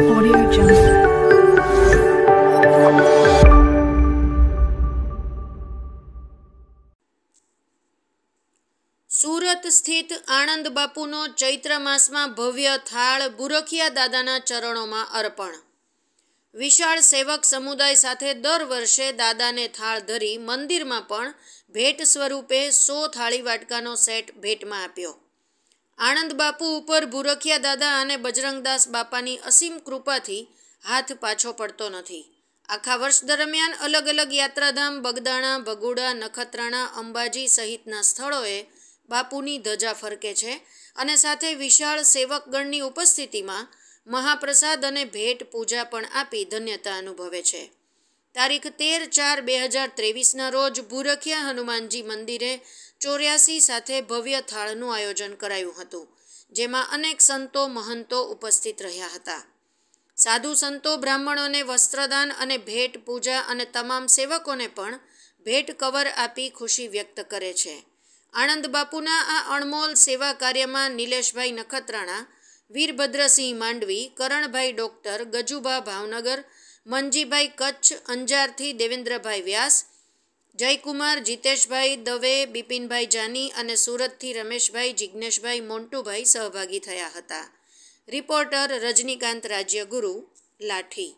સુરત સ્થિત આણંદ બાપુનો ચૈત્ર માસમાં ભવ્ય થાળ બુરખિયા દાદાના ચરણોમાં અર્પણ વિશાળ સેવક સમુદાય સાથે દર વર્ષે દાદાને થાળ ધરી મંદિરમાં પણ ભેટ સ્વરૂપે સો થાળી વાટકાનો સેટ ભેટમાં આપ્યો આણંદ બાપુ ઉપર ભૂરખિયા દાદા અને બજરંગદાસ બાપાની અસીમ કૃપાથી હાથ પાછો પડતો નથી આખા વર્ષ દરમિયાન અલગ અલગ યાત્રાધામ બગદાણા ભગુડા નખત્રાણા અંબાજી સહિતના સ્થળોએ બાપુની ધજા ફરકે છે અને સાથે વિશાળ સેવકગણની ઉપસ્થિતિમાં મહાપ્રસાદ અને ભેટ પૂજા પણ આપી ધન્યતા અનુભવે છે તારીખ તેર ચાર બે હજાર ત્રેવીસના રોજ ભૂરખિયા હનુમાનજી મંદિરે ચોર્યાસી સાથે ભવ્ય થાળનું આયોજન કરાયું હતું જેમાં અનેક સંતો મહંતો ઉપસ્થિત રહ્યા હતા સાધુ સંતો બ્રાહ્મણોને વસ્ત્રદાન અને ભેટ પૂજા અને તમામ સેવકોને પણ ભેટ કવર આપી ખુશી વ્યક્ત કરે છે આણંદ બાપુના આ અણમોલ સેવા કાર્યમાં નિલેશભાઈ નખત્રાણા વીરભદ્રસિંહ માંડવી કરણભાઈ ડોક્ટર ગજુબા ભાવનગર મનજીભાઈ કચ્છ અંજારથી દેવેન્દ્રભાઈ વ્યાસ જયકુમાર જીતેશભાઈ દવે બિપિનભાઈ જાની અને સુરતથી રમેશભાઈ જિજ્ઞેશભાઈ મોન્ટુભાઈ સહભાગી થયા હતા રિપોર્ટર રજનીકાંત રાજ્યગુરુ લાઠી